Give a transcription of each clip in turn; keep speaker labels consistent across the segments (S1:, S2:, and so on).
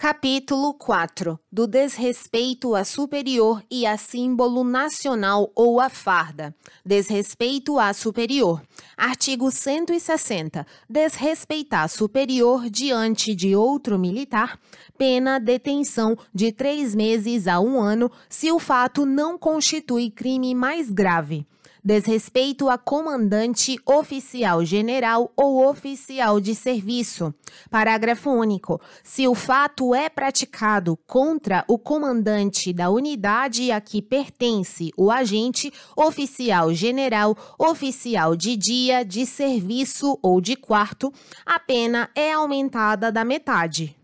S1: Capítulo 4 Do desrespeito a superior e a símbolo nacional ou a farda. Desrespeito a superior. Artigo 160. Desrespeitar superior diante de outro militar, pena detenção de três meses a um ano, se o fato não constitui crime mais grave desrespeito a comandante, oficial general ou oficial de serviço. Parágrafo único. Se o fato é praticado contra o comandante da unidade a que pertence o agente, oficial general, oficial de dia, de serviço ou de quarto, a pena é aumentada da metade.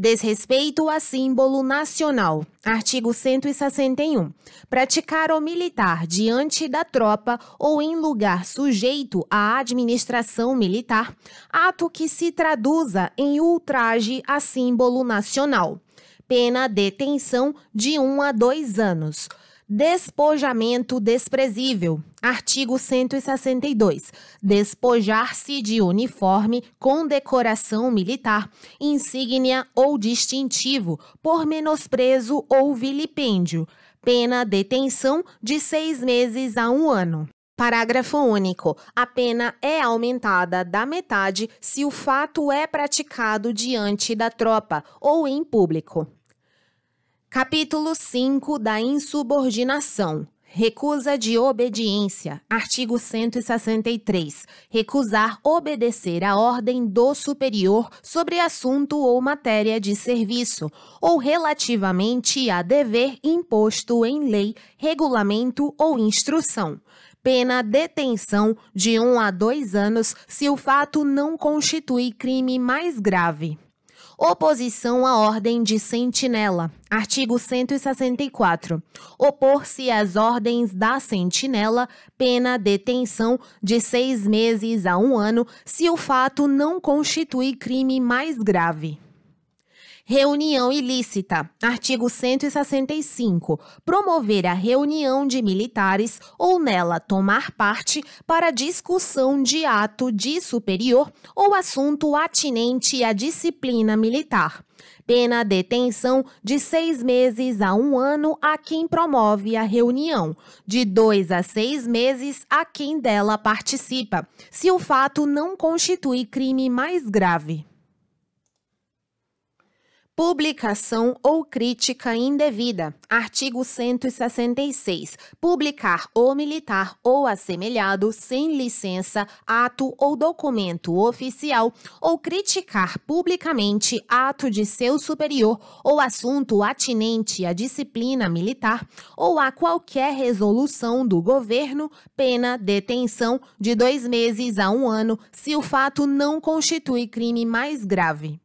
S1: Desrespeito a símbolo nacional. Artigo 161. Praticar ou militar diante da tropa ou em lugar sujeito à administração militar, ato que se traduza em ultraje a símbolo nacional. Pena detenção de 1 um a 2 anos. Despojamento desprezível. Artigo 162. Despojar-se de uniforme com decoração militar, insígnia ou distintivo, por menosprezo ou vilipêndio. Pena detenção de seis meses a um ano. Parágrafo único. A pena é aumentada da metade se o fato é praticado diante da tropa ou em público. Capítulo 5 da insubordinação. Recusa de obediência. Artigo 163. Recusar obedecer a ordem do superior sobre assunto ou matéria de serviço, ou relativamente a dever imposto em lei, regulamento ou instrução pena detenção de um a dois anos se o fato não constitui crime mais grave. Oposição à ordem de sentinela. Artigo 164. Opor-se às ordens da sentinela, pena detenção de seis meses a um ano, se o fato não constitui crime mais grave. Reunião ilícita. Artigo 165. Promover a reunião de militares ou nela tomar parte para discussão de ato de superior ou assunto atinente à disciplina militar. Pena detenção de seis meses a um ano a quem promove a reunião, de dois a seis meses a quem dela participa, se o fato não constitui crime mais grave. Publicação ou crítica indevida. Artigo 166. Publicar ou militar ou assemelhado, sem licença, ato ou documento oficial, ou criticar publicamente ato de seu superior ou assunto atinente à disciplina militar ou a qualquer resolução do governo, pena detenção de dois meses a um ano, se o fato não constitui crime mais grave.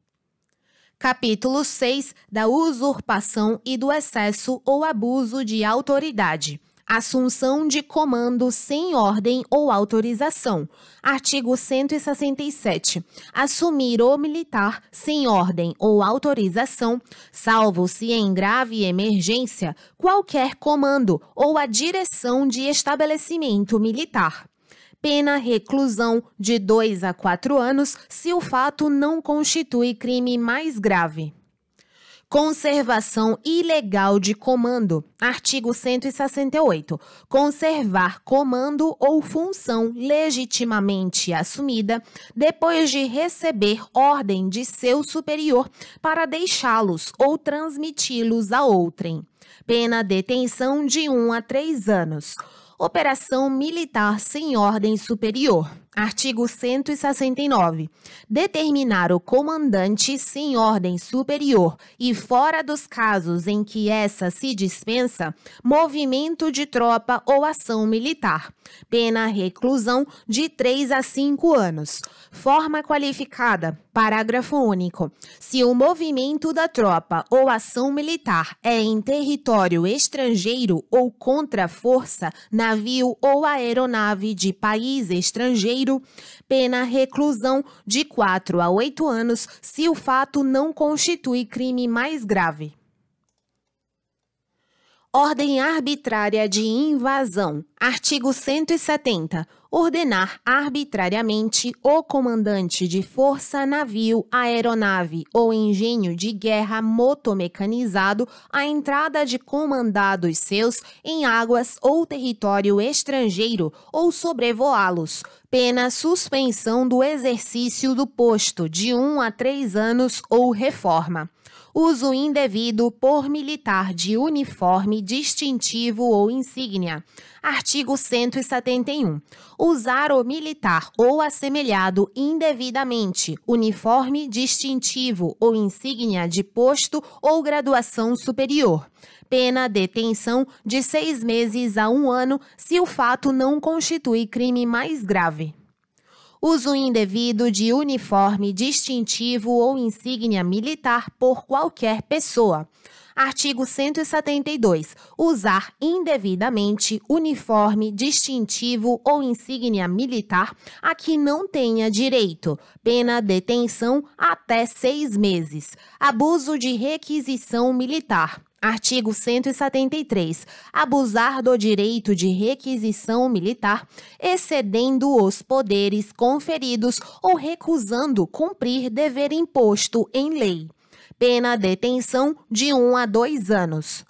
S1: Capítulo 6 da usurpação e do excesso ou abuso de autoridade. Assunção de comando sem ordem ou autorização. Artigo 167. Assumir o militar sem ordem ou autorização, salvo se em grave emergência, qualquer comando ou a direção de estabelecimento militar pena reclusão de 2 a 4 anos se o fato não constitui crime mais grave. Conservação ilegal de comando. Artigo 168. Conservar comando ou função legitimamente assumida depois de receber ordem de seu superior para deixá-los ou transmiti-los a outrem. Pena detenção de 1 um a 3 anos operação militar sem ordem superior. Artigo 169. Determinar o comandante sem ordem superior e fora dos casos em que essa se dispensa, movimento de tropa ou ação militar. Pena reclusão de 3 a 5 anos. Forma qualificada. Parágrafo único. Se o movimento da tropa ou ação militar é em território estrangeiro ou contra força, navio ou aeronave de país estrangeiro, primeiro, pena reclusão de 4 a 8 anos se o fato não constitui crime mais grave. Ordem arbitrária de invasão. Artigo 170 ordenar arbitrariamente o comandante de força, navio, aeronave ou engenho de guerra motomecanizado a entrada de comandados seus em águas ou território estrangeiro ou sobrevoá-los, pena suspensão do exercício do posto de um a três anos ou reforma uso indevido por militar de uniforme distintivo ou insígnia. Artigo 171. Usar o militar ou assemelhado indevidamente uniforme distintivo ou insígnia de posto ou graduação superior. Pena detenção de seis meses a um ano se o fato não constitui crime mais grave uso indevido de uniforme distintivo ou insígnia militar por qualquer pessoa. Artigo 172. Usar indevidamente uniforme, distintivo ou insígnia militar a que não tenha direito. Pena detenção até seis meses. Abuso de requisição militar. Artigo 173. Abusar do direito de requisição militar, excedendo os poderes conferidos ou recusando cumprir dever imposto em lei. Pena detenção de 1 um a 2 anos.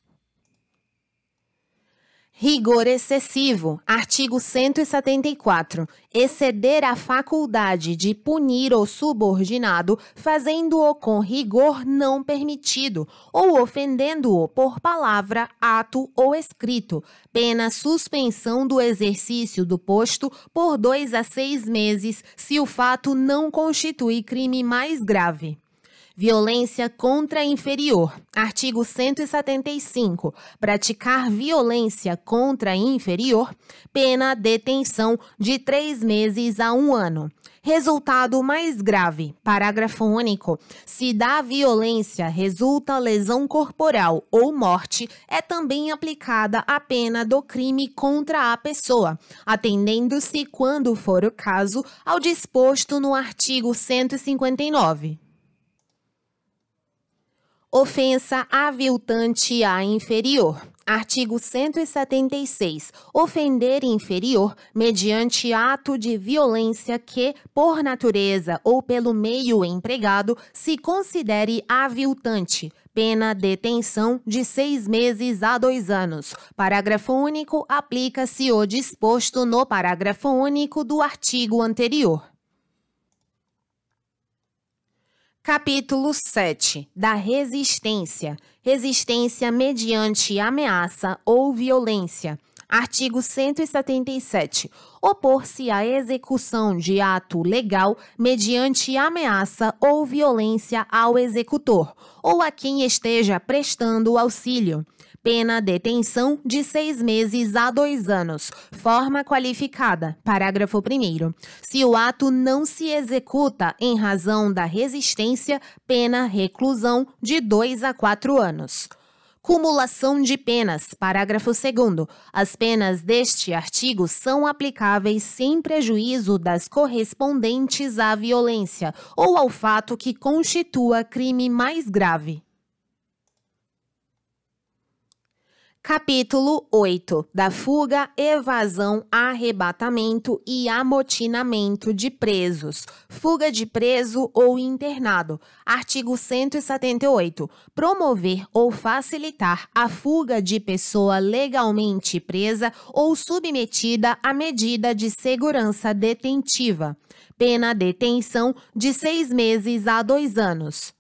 S1: Rigor excessivo. Artigo 174. Exceder a faculdade de punir o subordinado, fazendo-o com rigor não permitido ou ofendendo-o por palavra, ato ou escrito. Pena suspensão do exercício do posto por dois a seis meses, se o fato não constitui crime mais grave. Violência contra inferior. Artigo 175. Praticar violência contra inferior, pena detenção de três meses a um ano. Resultado mais grave. Parágrafo único. Se da violência resulta lesão corporal ou morte, é também aplicada a pena do crime contra a pessoa, atendendo-se, quando for o caso, ao disposto no artigo 159. Ofensa aviltante a inferior. Artigo 176. Ofender inferior mediante ato de violência que, por natureza ou pelo meio empregado, se considere aviltante. Pena detenção de seis meses a dois anos. Parágrafo único. Aplica-se o disposto no parágrafo único do artigo anterior. Capítulo 7 da Resistência: Resistência mediante ameaça ou violência. Artigo 177. Opor-se à execução de ato legal mediante ameaça ou violência ao executor ou a quem esteja prestando auxílio pena detenção de seis meses a dois anos. Forma qualificada. Parágrafo 1. Se o ato não se executa em razão da resistência, pena reclusão de dois a quatro anos. Cumulação de penas. Parágrafo 2. As penas deste artigo são aplicáveis sem prejuízo das correspondentes à violência ou ao fato que constitua crime mais grave. Capítulo 8 da fuga, evasão, arrebatamento e amotinamento de presos. Fuga de preso ou internado. Artigo 178. Promover ou facilitar a fuga de pessoa legalmente presa ou submetida à medida de segurança detentiva. Pena detenção de seis meses a dois anos.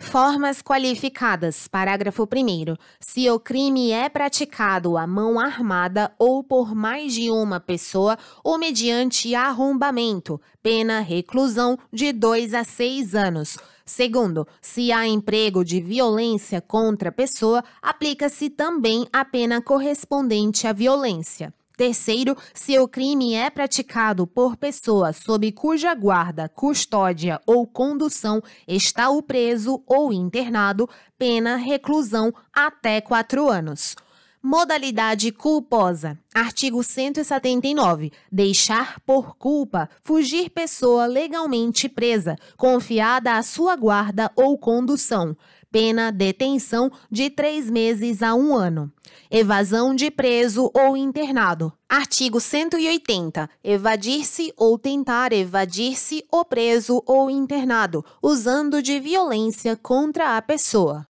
S1: Formas qualificadas. Parágrafo 1. Se o crime é praticado à mão armada ou por mais de uma pessoa ou mediante arrombamento, pena reclusão de 2 a 6 anos. Segundo, se há emprego de violência contra a pessoa, aplica-se também a pena correspondente à violência. Terceiro, se o crime é praticado por pessoa sob cuja guarda, custódia ou condução está o preso ou internado, pena reclusão até quatro anos. Modalidade culposa. Artigo 179. Deixar por culpa fugir pessoa legalmente presa, confiada à sua guarda ou condução pena detenção de três meses a um ano. Evasão de preso ou internado. Artigo 180. Evadir-se ou tentar evadir-se o preso ou internado, usando de violência contra a pessoa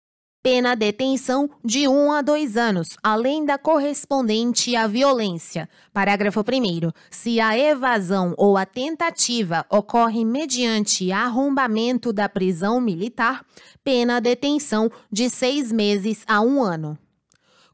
S1: pena detenção de 1 um a 2 anos, além da correspondente à violência. Parágrafo 1. Se a evasão ou a tentativa ocorre mediante arrombamento da prisão militar, pena detenção de seis meses a um ano.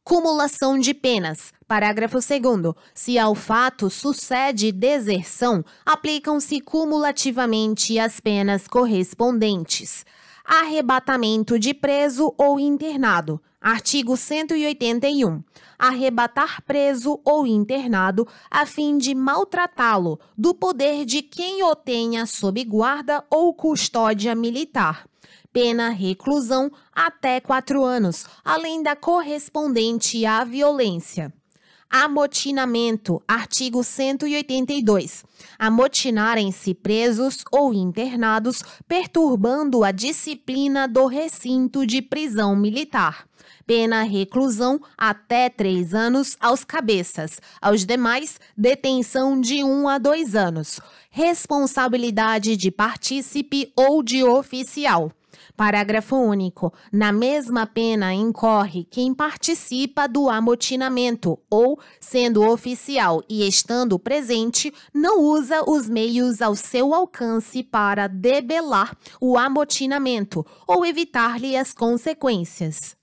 S1: Cumulação de penas. Parágrafo 2. Se ao fato sucede deserção, aplicam-se cumulativamente as penas correspondentes. Arrebatamento de preso ou internado. Artigo 181. Arrebatar preso ou internado a fim de maltratá-lo do poder de quem o tenha sob guarda ou custódia militar pena reclusão até quatro anos, além da correspondente à violência. Amotinamento, artigo 182. Amotinarem-se presos ou internados, perturbando a disciplina do recinto de prisão militar. Pena reclusão até três anos aos cabeças, aos demais, detenção de um a dois anos. Responsabilidade de partícipe ou de oficial Parágrafo único. Na mesma pena incorre quem participa do amotinamento ou, sendo oficial e estando presente, não usa os meios ao seu alcance para debelar o amotinamento ou evitar-lhe as consequências.